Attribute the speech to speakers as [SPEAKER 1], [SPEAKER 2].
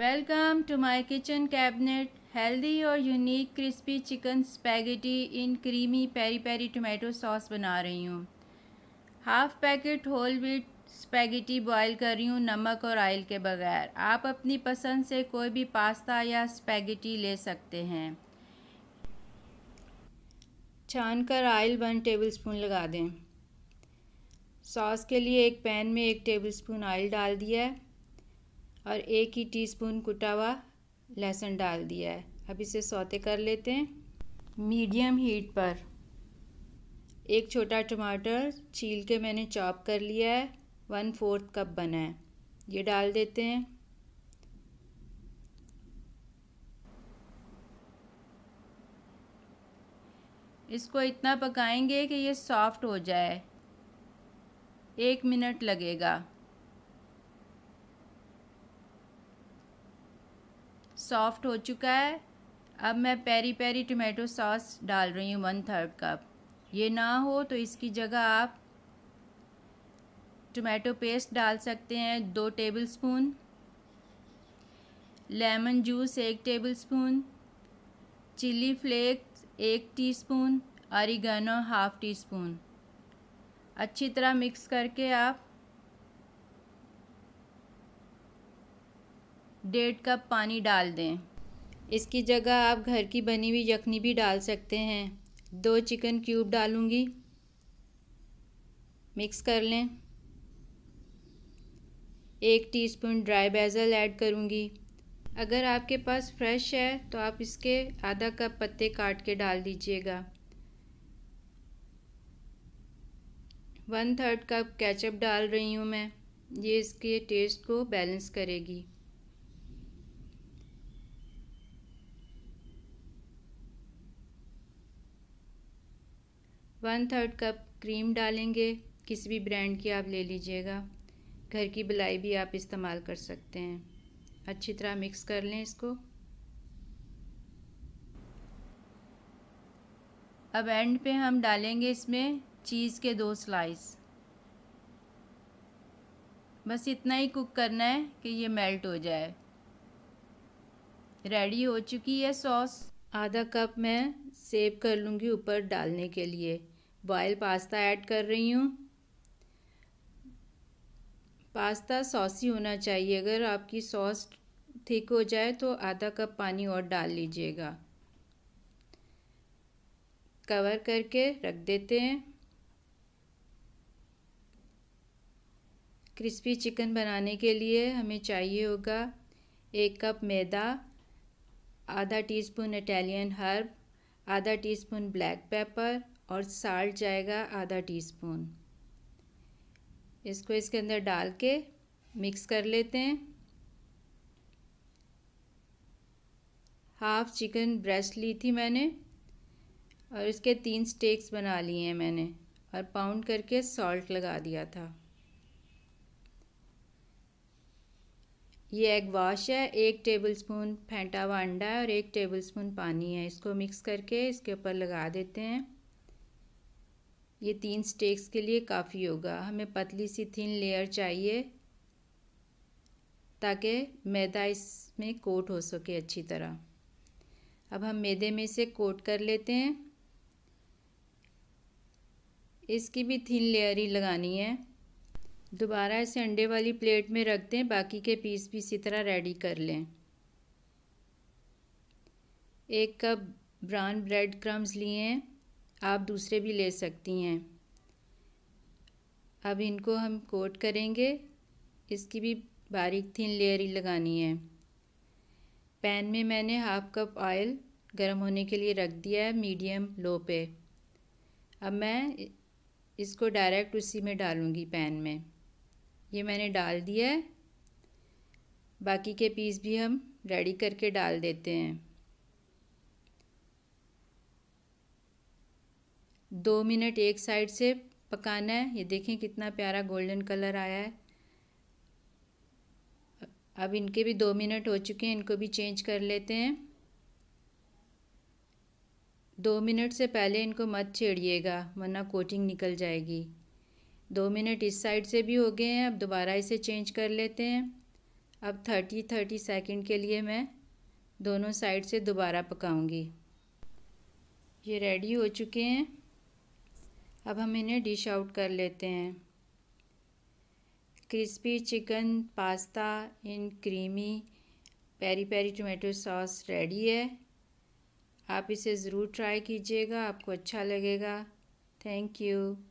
[SPEAKER 1] welcome to my kitchen cabinet healthy और unique crispy chicken spaghetti in creamy peri peri tomato sauce बना रही हूँ half packet whole wheat spaghetti boil कर रही हूँ नमक और आयल के बगैर आप अपनी पसंद से कोई भी पास्ता या स्पैगेटी ले सकते हैं छान कर आयल वन टेबल स्पून लगा दें सॉस के लिए एक पैन में एक टेबल स्पून आयल डाल दिया है और एक ही टीस्पून कुटा हुआ लहसुन डाल दिया है अब इसे सौते कर लेते हैं मीडियम हीट पर एक छोटा टमाटर छील के मैंने चॉप कर लिया है वन फोर्थ कप बना है ये डाल देते हैं इसको इतना पकाएंगे कि ये सॉफ्ट हो जाए एक मिनट लगेगा सॉफ्ट हो चुका है अब मैं पेरी पेरी टमेटो सॉस डाल रही हूँ वन थर्ड कप ये ना हो तो इसकी जगह आप टमेटो पेस्ट डाल सकते हैं दो टेबल स्पून लेमन जूस एक टेबल स्पून चिली फ्लेक्स एक teaspoon spoon half teaspoon अच्छी तरह मिक्स करके आप डेढ़ कप पानी डाल दें इसकी जगह आप घर की बनी हुई यखनी भी डाल सकते हैं दो चिकन क्यूब डालूंगी मिक्स कर लें एक टीस्पून ड्राई बेज़ल ऐड करूंगी अगर आपके पास फ्रेश है तो आप इसके आधा कप पत्ते काट के डाल दीजिएगा वन थर्ड कप केचप डाल रही हूँ मैं ये इसके टेस्ट को बैलेंस करेगी वन थर्ड कप क्रीम डालेंगे किसी भी ब्रांड की आप ले लीजिएगा घर की बलाई भी आप इस्तेमाल कर सकते हैं अच्छी तरह मिक्स कर लें इसको अब एंड पे हम डालेंगे इसमें चीज़ के दो स्लाइस बस इतना ही कुक करना है कि ये मेल्ट हो जाए रेडी हो चुकी है सॉस आधा कप मैं सेव कर लूँगी ऊपर डालने के लिए बॉयल पास्ता ऐड कर रही हूँ पास्ता सॉसी होना चाहिए अगर आपकी सॉस ठीक हो जाए तो आधा कप पानी और डाल लीजिएगा कवर करके रख देते हैं क्रिस्पी चिकन बनाने के लिए हमें चाहिए होगा एक कप मैदा आधा टीस्पून इटालियन हर्ब आधा टीस्पून ब्लैक पेपर और साल्ट जाएगा आधा टीस्पून इसको इसके अंदर डाल के मिक्स कर लेते हैं हाफ चिकन ब्रेस्ट ली थी मैंने और इसके तीन स्टेक्स बना लिए हैं मैंने और पाउंड करके सॉल्ट लगा दिया था ये एग वॉश है एक टेबलस्पून फेंटा हुआ अंडा है और एक टेबलस्पून पानी है इसको मिक्स करके इसके ऊपर लगा देते हैं ये तीन स्टेक्स के लिए काफ़ी होगा हमें पतली सी थिन लेयर चाहिए ताकि मैदा इसमें कोट हो सके अच्छी तरह अब हम मैदे में इसे कोट कर लेते हैं इसकी भी थिन लेयर ही लगानी है दोबारा इसे अंडे वाली प्लेट में रख दें बाकी के पीस भी इसी तरह रेडी कर लें एक कप ब्राउन ब्रेड क्रम्स लिए हैं आप दूसरे भी ले सकती हैं अब इनको हम कोट करेंगे इसकी भी बारीक थीन लेयर ही लगानी है पैन में मैंने हाफ कप ऑयल गर्म होने के लिए रख दिया है मीडियम लो पे अब मैं इसको डायरेक्ट उसी में डालूँगी पैन में ये मैंने डाल दिया है बाकी के पीस भी हम रेडी करके डाल देते हैं दो मिनट एक साइड से पकाना है ये देखें कितना प्यारा गोल्डन कलर आया है अब इनके भी दो मिनट हो चुके हैं इनको भी चेंज कर लेते हैं दो मिनट से पहले इनको मत छेड़िएगा वरना कोटिंग निकल जाएगी दो मिनट इस साइड से भी हो गए हैं अब दोबारा इसे चेंज कर लेते हैं अब थर्टी थर्टी सेकेंड के लिए मैं दोनों साइड से दोबारा पकाऊंगी ये रेडी हो चुके हैं अब हम इन्हें डिश आउट कर लेते हैं crispy chicken pasta in creamy peri peri tomato sauce ready है आप इसे ज़रूर ट्राई कीजिएगा आपको अच्छा लगेगा थैंक यू